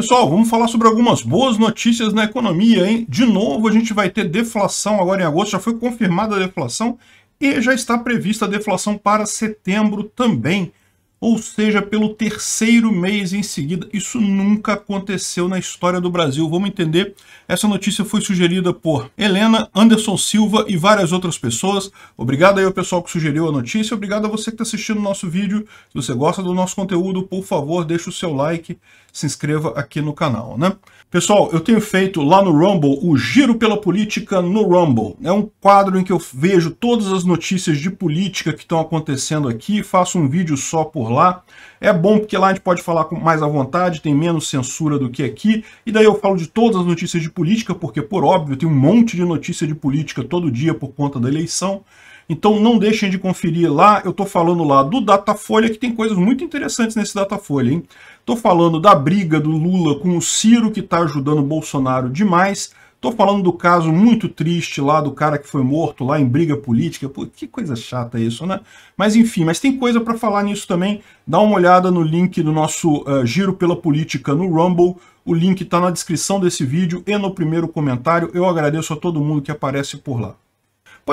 Pessoal, vamos falar sobre algumas boas notícias na economia, hein? De novo, a gente vai ter deflação agora em agosto, já foi confirmada a deflação e já está prevista a deflação para setembro também ou seja, pelo terceiro mês em seguida. Isso nunca aconteceu na história do Brasil. Vamos entender. Essa notícia foi sugerida por Helena, Anderson Silva e várias outras pessoas. Obrigado aí ao pessoal que sugeriu a notícia. Obrigado a você que está assistindo o nosso vídeo. Se você gosta do nosso conteúdo, por favor, deixe o seu like, se inscreva aqui no canal, né? Pessoal, eu tenho feito lá no Rumble o Giro pela Política no Rumble. É um quadro em que eu vejo todas as notícias de política que estão acontecendo aqui, faço um vídeo só por lá. É bom porque lá a gente pode falar com mais à vontade, tem menos censura do que aqui, e daí eu falo de todas as notícias de política, porque por óbvio tem um monte de notícia de política todo dia por conta da eleição. Então não deixem de conferir lá, eu estou falando lá do Datafolha, que tem coisas muito interessantes nesse Datafolha, hein? Estou falando da briga do Lula com o Ciro, que está ajudando o Bolsonaro demais. Estou falando do caso muito triste lá do cara que foi morto lá em briga política. Pô, que coisa chata isso, né? Mas enfim, mas tem coisa para falar nisso também. Dá uma olhada no link do nosso uh, Giro pela Política no Rumble. O link está na descrição desse vídeo e no primeiro comentário. Eu agradeço a todo mundo que aparece por lá.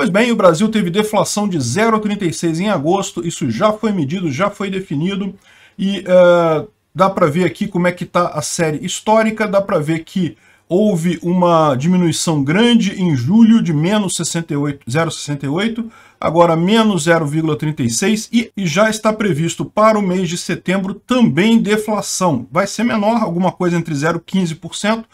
Pois bem, o Brasil teve deflação de 0,36 em agosto, isso já foi medido, já foi definido, e uh, dá para ver aqui como é que está a série histórica, dá para ver que houve uma diminuição grande em julho de menos 0,68, agora menos 0,36 e, e, já está previsto para o mês de setembro também deflação. Vai ser menor, alguma coisa entre 0,15%,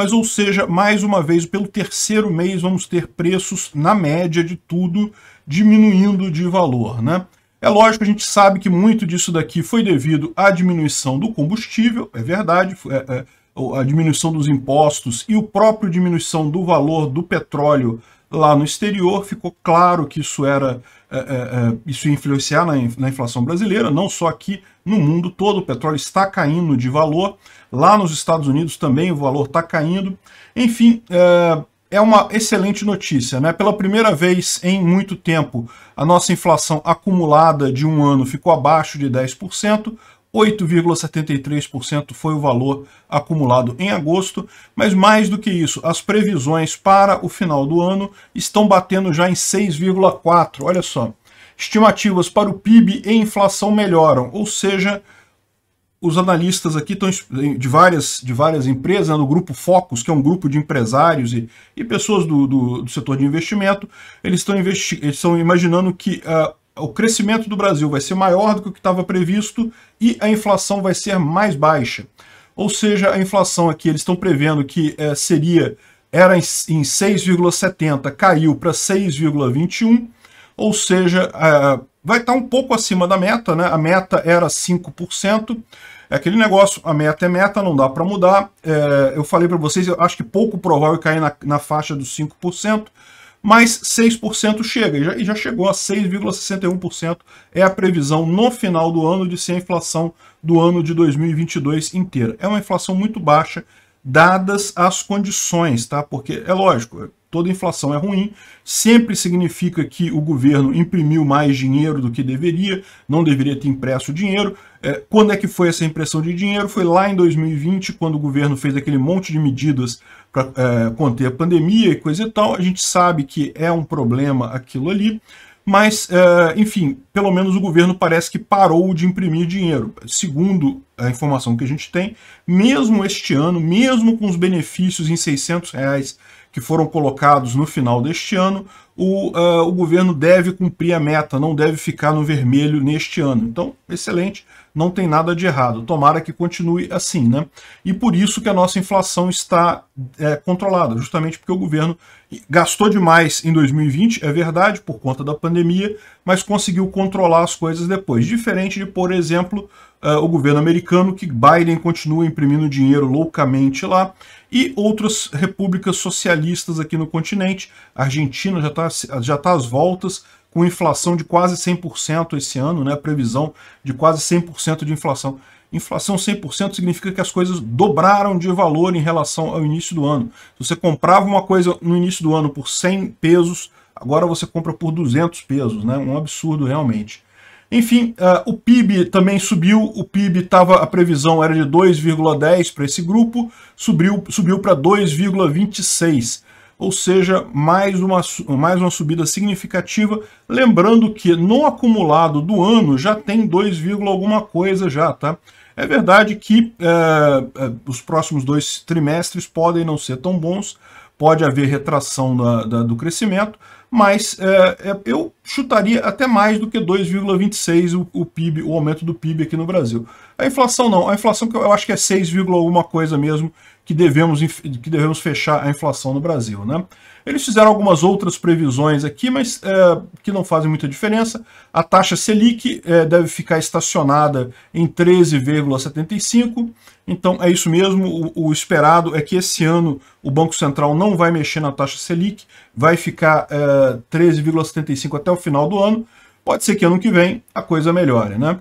mas, ou seja, mais uma vez, pelo terceiro mês, vamos ter preços, na média de tudo, diminuindo de valor. Né? É lógico, a gente sabe que muito disso daqui foi devido à diminuição do combustível, é verdade, é, é, a diminuição dos impostos e o próprio diminuição do valor do petróleo lá no exterior, ficou claro que isso era é, é, é isso ia influenciar na, na inflação brasileira, não só aqui no mundo todo, o petróleo está caindo de valor, lá nos Estados Unidos também o valor está caindo. Enfim, é, é uma excelente notícia, né? Pela primeira vez em muito tempo, a nossa inflação acumulada de um ano ficou abaixo de 10%, 8,73% foi o valor acumulado em agosto, mas mais do que isso, as previsões para o final do ano estão batendo já em 6,4%. Olha só, estimativas para o PIB e inflação melhoram, ou seja, os analistas aqui estão de várias, de várias empresas, né, no grupo Focus, que é um grupo de empresários e, e pessoas do, do, do setor de investimento, eles estão, investi estão imaginando que ah, o crescimento do Brasil vai ser maior do que o que estava previsto e a inflação vai ser mais baixa. Ou seja, a inflação aqui eles estão prevendo que é, seria era em, em 6,70, caiu para 6,21, ou seja, é, vai estar tá um pouco acima da meta, né? A meta era 5%. É aquele negócio, a meta é meta, não dá para mudar. É, eu falei para vocês, eu acho que pouco provável cair na, na faixa dos 5% mas 6% chega, e já, e já chegou a 6,61%, é a previsão no final do ano de ser a inflação do ano de 2022 inteira. É uma inflação muito baixa, dadas as condições, tá? Porque é lógico, toda inflação é ruim, sempre significa que o governo imprimiu mais dinheiro do que deveria, não deveria ter impresso dinheiro. É, quando é que foi essa impressão de dinheiro? Foi lá em 2020, quando o governo fez aquele monte de medidas para é, conter a pandemia e coisa e tal. A gente sabe que é um problema aquilo ali, mas, é, enfim, pelo menos o governo parece que parou de imprimir dinheiro. Segundo a informação que a gente tem, mesmo este ano, mesmo com os benefícios em 600 reais que foram colocados no final deste ano, o, uh, o governo deve cumprir a meta, não deve ficar no vermelho neste ano. Então, excelente, não tem nada de errado. Tomara que continue assim, né? E por isso que a nossa inflação está é, controlada, justamente porque o governo gastou demais em 2020, é verdade, por conta da pandemia, mas conseguiu controlar as coisas depois. Diferente de, por exemplo, uh, o governo americano, que Biden continua imprimindo dinheiro loucamente lá, e outras repúblicas socialistas aqui no continente. A Argentina já está já tá às voltas, com inflação de quase 100% esse ano, né? previsão de quase 100% de inflação. Inflação 100% significa que as coisas dobraram de valor em relação ao início do ano. Se você comprava uma coisa no início do ano por 100 pesos, Agora você compra por 200 pesos, né? Um absurdo realmente. Enfim, uh, o PIB também subiu, o PIB estava, a previsão era de 2,10 para esse grupo, subiu, subiu para 2,26, ou seja, mais uma, mais uma subida significativa, lembrando que no acumulado do ano já tem 2, alguma coisa já, tá? É verdade que uh, uh, os próximos dois trimestres podem não ser tão bons, pode haver retração da, da, do crescimento, mas é, é, eu chutaria até mais do que 2,26 o, o PIB, o aumento do PIB aqui no Brasil. A inflação não, a inflação que eu acho que é 6, alguma coisa mesmo que devemos, que devemos fechar a inflação no Brasil. Né? Eles fizeram algumas outras previsões aqui, mas é, que não fazem muita diferença. A taxa Selic é, deve ficar estacionada em 13,75%. Então é isso mesmo, o, o esperado é que esse ano o Banco Central não vai mexer na taxa Selic, vai ficar 13,75 eh, até o final do ano. Pode ser que ano que vem a coisa melhore, né?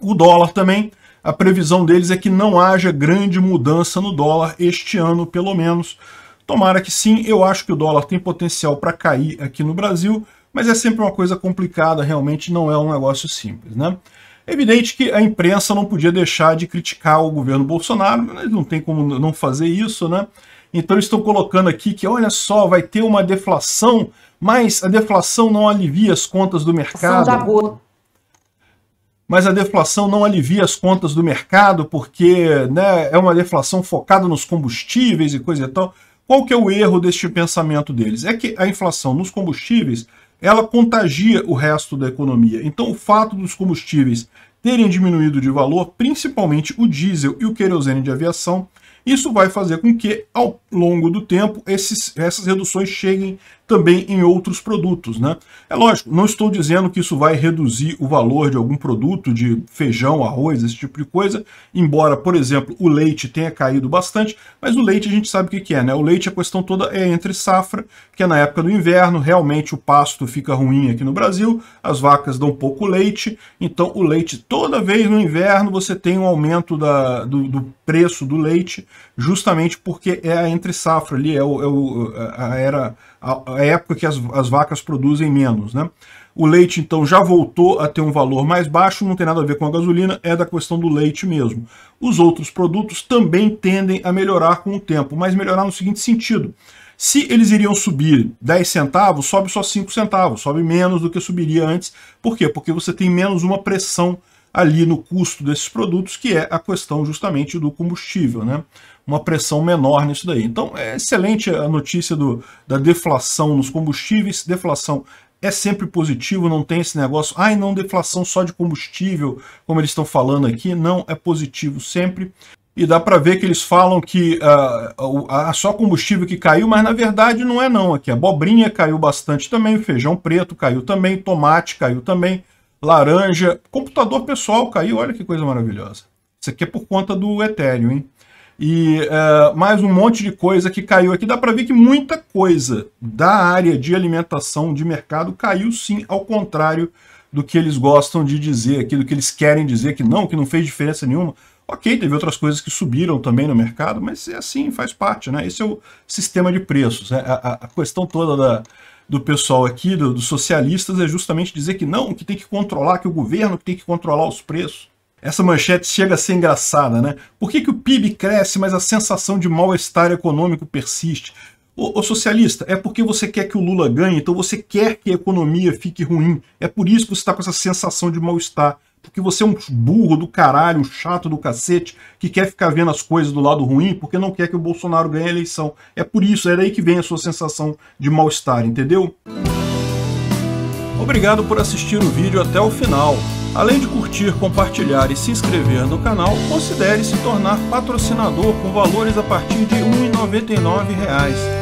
O dólar também, a previsão deles é que não haja grande mudança no dólar este ano, pelo menos. Tomara que sim, eu acho que o dólar tem potencial para cair aqui no Brasil, mas é sempre uma coisa complicada, realmente não é um negócio simples, né? É evidente que a imprensa não podia deixar de criticar o governo Bolsonaro, né? não tem como não fazer isso, né? Então eles estão colocando aqui que, olha só, vai ter uma deflação, mas a deflação não alivia as contas do mercado. Mas a deflação não alivia as contas do mercado, porque né, é uma deflação focada nos combustíveis e coisa e tal. Qual que é o erro deste pensamento deles? É que a inflação nos combustíveis ela contagia o resto da economia. Então o fato dos combustíveis terem diminuído de valor, principalmente o diesel e o querosene de aviação, isso vai fazer com que, ao longo do tempo, esses, essas reduções cheguem também em outros produtos. Né? É lógico, não estou dizendo que isso vai reduzir o valor de algum produto, de feijão, arroz, esse tipo de coisa, embora, por exemplo, o leite tenha caído bastante, mas o leite a gente sabe o que é, né? O leite, a questão toda é entre safra, que é na época do inverno, realmente o pasto fica ruim aqui no Brasil, as vacas dão pouco leite, então o leite toda vez no inverno você tem um aumento da, do, do preço do leite, justamente porque é a entre safra ali, é, o, é o, a, era, a, a, época que as, as vacas produzem menos. Né? O leite, então, já voltou a ter um valor mais baixo, não tem nada a ver com a gasolina, é da questão do leite mesmo. Os outros produtos também tendem a melhorar com o tempo, mas melhorar no seguinte sentido. Se eles iriam subir 10 centavos, sobe só 5 centavos, sobe menos do que subiria antes. Por quê? Porque você tem menos uma pressão ali no custo desses produtos, que é a questão justamente do combustível, né? uma pressão menor nisso daí. Então é excelente a notícia do, da deflação nos combustíveis, deflação é sempre positivo, não tem esse negócio, ai não, deflação só de combustível, como eles estão falando aqui, não, é positivo sempre. E dá para ver que eles falam que uh, uh, só combustível que caiu, mas na verdade não é não. Aqui a abobrinha caiu bastante também, feijão preto caiu também, tomate caiu também, laranja. Computador pessoal caiu, olha que coisa maravilhosa. Isso aqui é por conta do Ethereum, hein? E é, mais um monte de coisa que caiu aqui. Dá para ver que muita coisa da área de alimentação de mercado caiu sim, ao contrário do que eles gostam de dizer aqui, do que eles querem dizer que não, que não fez diferença nenhuma. Ok, teve outras coisas que subiram também no mercado, mas é assim, faz parte, né? Esse é o sistema de preços. Né? a, a questão toda da, do pessoal aqui, do, dos socialistas, é justamente dizer que não, que tem que controlar, que o governo que tem que controlar os preços. Essa manchete chega a ser engraçada, né? Por que, que o PIB cresce, mas a sensação de mal-estar econômico persiste? o ô, socialista, é porque você quer que o Lula ganhe, então você quer que a economia fique ruim. É por isso que você está com essa sensação de mal-estar porque você é um burro do caralho, um chato do cacete, que quer ficar vendo as coisas do lado ruim porque não quer que o Bolsonaro ganhe a eleição. É por isso, é daí que vem a sua sensação de mal-estar, entendeu? Obrigado por assistir o vídeo até o final. Além de curtir, compartilhar e se inscrever no canal, considere se tornar patrocinador com valores a partir de R$ 1,99